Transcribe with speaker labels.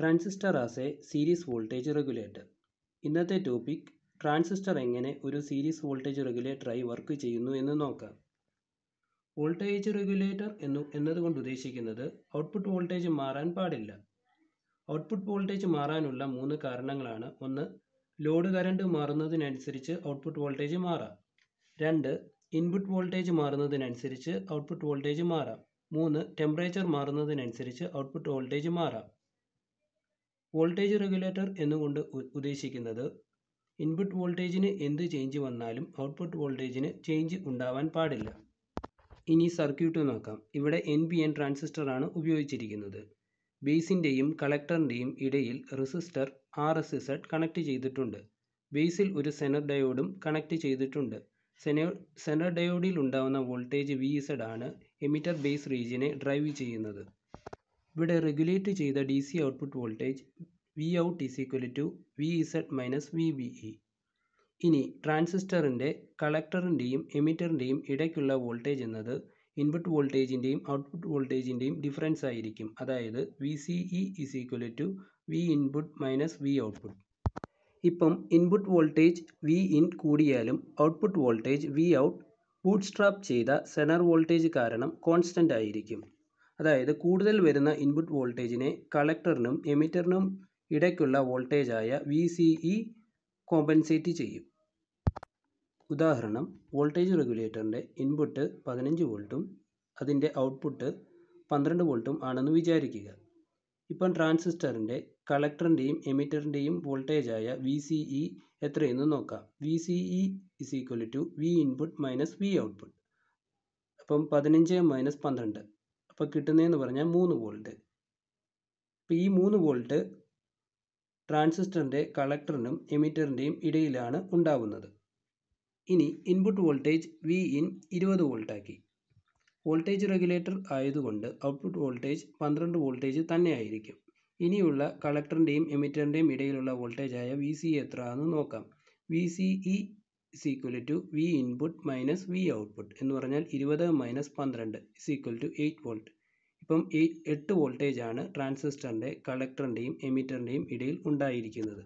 Speaker 1: transistor as a series voltage regulator ഇന്നത്തെ topic transistor എങ്ങനെ ഒരു സീരീസ് വോൾട്ടേജ് റെഗുലേറ്ററായി വർക്ക് ചെയ്യുന്നു എന്ന് നോക്കാം വോൾട്ടേജ് റെഗുലേറ്റർ എന്നു എന്നതുകൊണ്ട് ഉദ്ദേശിക്കുന്നത് ഔട്ട്പുട്ട് വോൾട്ടേജ് മാറാൻ പാടില്ല ഔട്ട്പുട്ട് വോൾട്ടേജ് മാറാനുള്ള മൂന്ന് കാരണങ്ങളാണ് ഒന്ന് ലോഡ് കറണ്ട് മാറുന്നതിനനുസരിച്ച് ഔട്ട്പുട്ട് വോൾട്ടേജ് മാറാം രണ്ട് ഇൻപുട്ട് വോൾട്ടേജ് മാറുന്നതിനനുസരിച്ച് ഔട്ട്പുട്ട് വോൾട്ടേജ് മാറാം മൂന്ന് ടെമ്പറേച്ചർ മാറുന്നതിനനുസരിച്ച് ഔട്ട്പുട്ട് വോൾട്ടേജ് മാറാം വോൾട്ടേജ് റെഗുലേറ്റർ എന്നുകൊണ്ട് ഉദ്ദേശിക്കുന്നത് ഇൻപുട്ട് വോൾട്ടേജിന് എന്ത് ചേഞ്ച് വന്നാലും ഔട്ട്പുട്ട് വോൾട്ടേജിന് ചേഞ്ച് ഉണ്ടാവാൻ പാടില്ല ഇനി സർക്യൂട്ട് നോക്കാം ഇവിടെ എൻ ബി എൻ ട്രാൻസിസ്റ്ററാണ് ഉപയോഗിച്ചിരിക്കുന്നത് ബേസിൻ്റെയും കളക്ടറിൻ്റെയും ഇടയിൽ resistor R S Z connect ചെയ്തിട്ടുണ്ട് ബേസിൽ ഒരു സെനർ ഡയോഡും കണക്ട് ചെയ്തിട്ടുണ്ട് സെനോ സെനർ ഡയോഡിൽ ഉണ്ടാവുന്ന വോൾട്ടേജ് വി ഇസഡ് ആണ് എമിറ്റർ ബേസ് റീജിയനെ ഡ്രൈവ് ചെയ്യുന്നത് ഇവിടെ റെഗുലേറ്റ് ചെയ്ത D C output voltage V out is equal to V Z minus V B E ഇനി ട്രാൻസിസ്റ്ററിൻ്റെ കളക്ടറിൻ്റെയും എമിറ്ററിൻ്റെയും ഇടയ്ക്കുള്ള വോൾട്ടേജ് എന്നത് ഇൻപുട്ട് വോൾട്ടേജിൻ്റെയും ഔട്ട്പുട്ട് വോൾട്ടേജിൻ്റെയും ഡിഫറൻസ് ആയിരിക്കും അതായത് V C E is equal to V input minus V output ഇപ്പം ഇൻപുട്ട് വോൾട്ടേജ് വി ഇൻ കൂടിയാലും ഔട്ട്പുട്ട് വോൾട്ടേജ് വി ഔട്ട് സ്ട്രാപ്പ് ചെയ്ത സെനർ വോൾട്ടേജ് കാരണം കോൺസ്റ്റൻ്റ് ആയിരിക്കും അതായത് കൂടുതൽ വരുന്ന ഇൻപുട്ട് വോൾട്ടേജിനെ കളക്ടറിനും എമിറ്ററിനും ഇടയ്ക്കുള്ള വോൾട്ടേജായ വി സി ഇ കോമ്പൻസേറ്റ് ചെയ്യും ഉദാഹരണം വോൾട്ടേജ് റെഗുലേറ്ററിൻ്റെ ഇൻപുട്ട് പതിനഞ്ച് വോൾട്ടും അതിൻ്റെ ഔട്ട്പുട്ട് പന്ത്രണ്ട് വോൾട്ടും ആണെന്ന് വിചാരിക്കുക ഇപ്പം ട്രാൻസിസ്റ്ററിൻ്റെ കളക്ടറിൻ്റെയും എമിറ്ററിൻ്റെയും വോൾട്ടേജായ വി സി ഇ എത്രയെന്ന് നോക്കാം V C E is equal to V input minus V output അപ്പം പതിനഞ്ച് മൈനസ് പന്ത്രണ്ട് അപ്പോൾ കിട്ടുന്നതെന്ന് പറഞ്ഞാൽ മൂന്ന് വോൾട്ട് അപ്പോൾ ഈ മൂന്ന് വോൾട്ട് ട്രാൻസിസ്റ്ററിൻ്റെ കളക്ടറിനും എമിറ്ററിൻ്റെയും ഇടയിലാണ് ഉണ്ടാവുന്നത് ഇനി ഇൻപുട്ട് വോൾട്ടേജ് വി ഇൻ ഇരുപത് വോൾട്ടാക്കി വോൾട്ടേജ് റെഗുലേറ്റർ ആയതുകൊണ്ട് ഔട്ട്പുട്ട് വോൾട്ടേജ് പന്ത്രണ്ട് വോൾട്ടേജ് തന്നെയായിരിക്കും ഇനിയുള്ള കളക്ടറിൻ്റെയും എമിറ്ററിൻ്റെയും ഇടയിലുള്ള വോൾട്ടേജായ വി സി എത്ര എന്ന് നോക്കാം V C E is equal to V input minus V output എന്ന് പറഞ്ഞാൽ ഇരുപത് മൈനസ് പന്ത്രണ്ട് is equal to eight volt ഇപ്പം എയ്റ്റ് എട്ട് വോൾട്ടേജാണ് ട്രാൻസിസ്റ്ററിൻ്റെ കളക്ടറിൻ്റെയും എമിറ്ററിൻ്റെയും ഇടയിൽ ഉണ്ടായിരിക്കുന്നത്